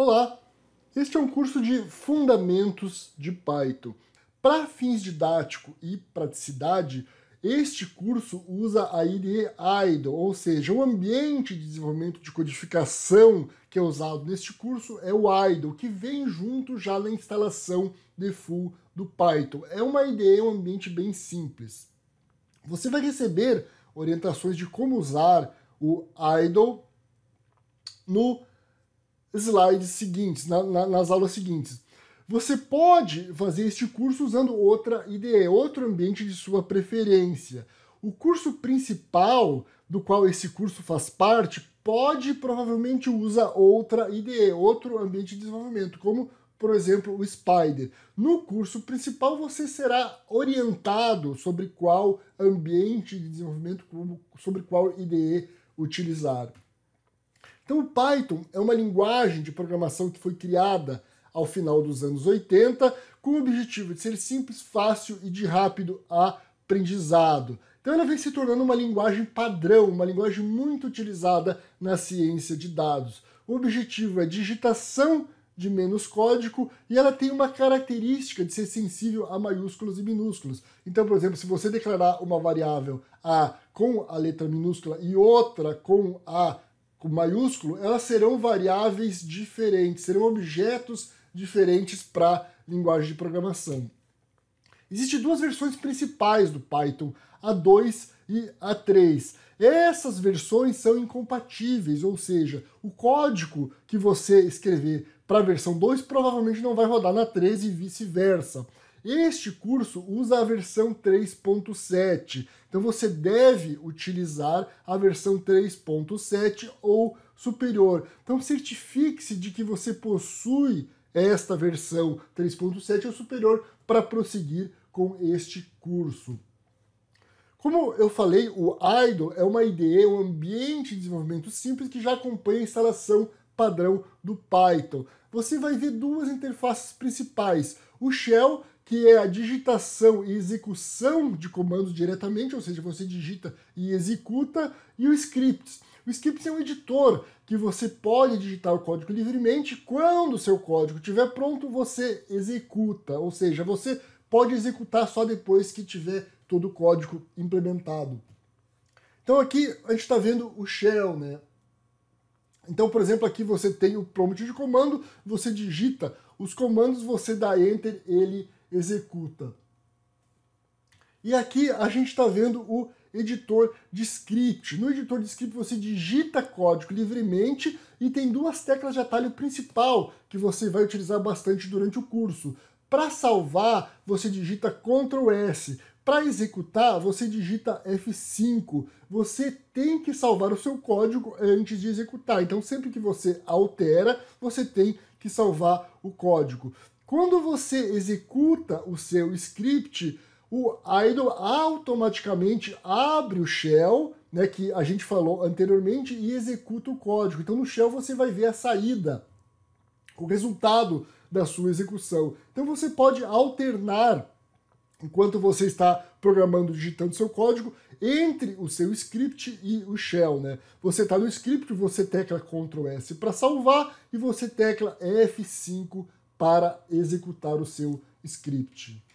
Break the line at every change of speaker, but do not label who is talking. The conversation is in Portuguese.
Olá, este é um curso de Fundamentos de Python. Para fins didático e praticidade, este curso usa a IDE IDLE, ou seja, o ambiente de desenvolvimento de codificação que é usado neste curso é o IDLE, que vem junto já na instalação de full do Python. É uma IDE, um ambiente bem simples. Você vai receber orientações de como usar o IDLE no slides seguintes, na, na, nas aulas seguintes. Você pode fazer este curso usando outra IDE, outro ambiente de sua preferência. O curso principal, do qual esse curso faz parte, pode provavelmente usa outra IDE, outro ambiente de desenvolvimento, como por exemplo, o Spider. No curso principal, você será orientado sobre qual ambiente de desenvolvimento, sobre qual IDE utilizar. Então, o Python é uma linguagem de programação que foi criada ao final dos anos 80 com o objetivo de ser simples, fácil e de rápido aprendizado. Então, ela vem se tornando uma linguagem padrão, uma linguagem muito utilizada na ciência de dados. O objetivo é digitação de menos código e ela tem uma característica de ser sensível a maiúsculos e minúsculos. Então, por exemplo, se você declarar uma variável A com a letra minúscula e outra com a com maiúsculo, elas serão variáveis diferentes, serão objetos diferentes para linguagem de programação. Existem duas versões principais do Python, a 2 e a 3. Essas versões são incompatíveis, ou seja, o código que você escrever para a versão 2 provavelmente não vai rodar na 3 e vice-versa. Este curso usa a versão 3.7, então você deve utilizar a versão 3.7 ou superior. Então certifique-se de que você possui esta versão 3.7 ou superior para prosseguir com este curso. Como eu falei, o IDLE é uma IDE, um ambiente de desenvolvimento simples que já acompanha a instalação padrão do Python. Você vai ver duas interfaces principais, o Shell que é a digitação e execução de comandos diretamente, ou seja, você digita e executa, e o scripts. O scripts é um editor que você pode digitar o código livremente, quando o seu código estiver pronto, você executa, ou seja, você pode executar só depois que tiver todo o código implementado. Então aqui a gente está vendo o shell, né? Então, por exemplo, aqui você tem o prompt de comando, você digita os comandos, você dá enter, ele executa. E aqui a gente está vendo o editor de script. No editor de script você digita código livremente e tem duas teclas de atalho principal que você vai utilizar bastante durante o curso. Para salvar, você digita Ctrl S. Para executar, você digita F5. Você tem que salvar o seu código antes de executar. Então, sempre que você altera, você tem que salvar o código. Quando você executa o seu script, o idle automaticamente abre o shell, né, que a gente falou anteriormente, e executa o código. Então no shell você vai ver a saída, o resultado da sua execução. Então você pode alternar enquanto você está programando, digitando seu código, entre o seu script e o shell, né? Você está no script, você tecla Ctrl S para salvar e você tecla F5 para executar o seu script.